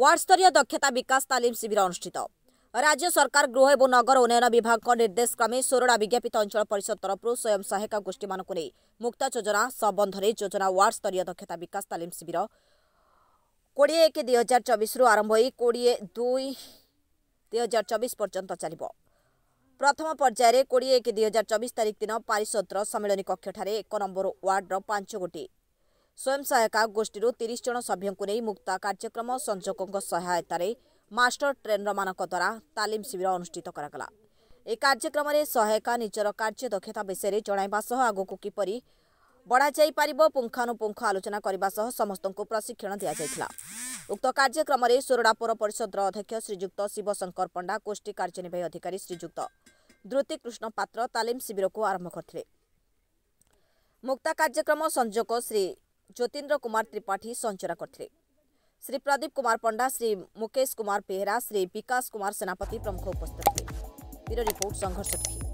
ୱାର୍ଡସ୍ତରୀୟ ଦକ୍ଷତା ବିକାଶ ତାଲିମ ଶିବିର ଅନୁଷ୍ଠିତ ରାଜ୍ୟ ସରକାର ଗୃହ ଏବଂ ନଗର ଉନ୍ନୟନ ବିଭାଗଙ୍କ ନିର୍ଦ୍ଦେଶ କ୍ରମେ ସୋରଡ଼ା ବିଜ୍ଞାପିତ ଅଞ୍ଚଳ ପରିଷଦ ତରଫରୁ ସ୍ୱୟଂ ସହାୟକ ଗୋଷ୍ଠୀମାନଙ୍କୁ ନେଇ ମୁକ୍ତ ଯୋଜନା ସମ୍ବନ୍ଧରେ ଯୋଜନା ୱାର୍ଡସ୍ତରୀୟ ଦକ୍ଷତା ବିକାଶ ତାଲିମ ଶିବିର କୋଡ଼ିଏ ଏକ ଦୁଇ ହଜାର ଚବିଶରୁ ଆରମ୍ଭ ହୋଇ କୋଡ଼ିଏ ଦୁଇ ଦୁଇ ହଜାର ଚବିଶ ପର୍ଯ୍ୟନ୍ତ ଚାଲିବ ପ୍ରଥମ ପର୍ଯ୍ୟାୟରେ କୋଡ଼ିଏ ଏକ ଦୁଇ ହଜାର ଚବିଶ ତାରିଖ ଦିନ ପାରିଷଦର ସମ୍ମିଳନୀ କକ୍ଷଠାରେ ଏକ ନମ୍ବର ୱାର୍ଡର ପାଞ୍ଚ ଗୋଟି ସ୍ୱୟଂ ସହାୟିକା ଗୋଷ୍ଠୀରୁ ତିରିଶ ଜଣ ସଭ୍ୟଙ୍କୁ ନେଇ ମୁକ୍ତା କାର୍ଯ୍ୟକ୍ରମ ସଂଯୋଗଙ୍କ ସହାୟତାରେ ମାଷ୍ଟର ଟ୍ରେନରମାନଙ୍କ ଦ୍ୱାରା ତାଲିମ ଶିବିର ଅନୁଷ୍ଠିତ କରାଗଲା ଏହି କାର୍ଯ୍ୟକ୍ରମରେ ସହାୟିକା ନିଜର କାର୍ଯ୍ୟଦକ୍ଷତା ବିଷୟରେ ଜଣାଇବା ସହ ଆଗକୁ କିପରି ବଢ଼ାଯାଇପାରିବ ପୁଙ୍ଖାନୁପୁଙ୍ଖ ଆଲୋଚନା କରିବା ସହ ସମସ୍ତଙ୍କୁ ପ୍ରଶିକ୍ଷଣ ଦିଆଯାଇଥିଲା ଉକ୍ତ କାର୍ଯ୍ୟକ୍ରମରେ ସୋରଡ଼ାପୁର ପରିଷଦର ଅଧ୍ୟକ୍ଷ ଶ୍ରୀଯୁକ୍ତ ଶିବଶଙ୍କର ପଣ୍ଡା ଗୋଷ୍ଠୀ କାର୍ଯ୍ୟନିର୍ବାହୀ ଅଧିକାରୀ ଶ୍ରୀଯୁକ୍ତ ଦ୍ରୁତିକୃଷ୍ଣ ପାତ୍ର ତାଲିମ ଶିବିରକୁ ଆରମ୍ଭ କରିଥିଲେ ମୁକ୍ତା କାର୍ଯ୍ୟକ୍ରମ ସଂଯୋଗ ଶ୍ରୀ ज्योतिन्द्र कुमार त्रिपाठी संचय करते श्री प्रदीप कुमार पंडा श्री मुकेश कुमार बेहरा श्री विकास कुमार सेनापति प्रमुख उपस्थित थे संघर्ष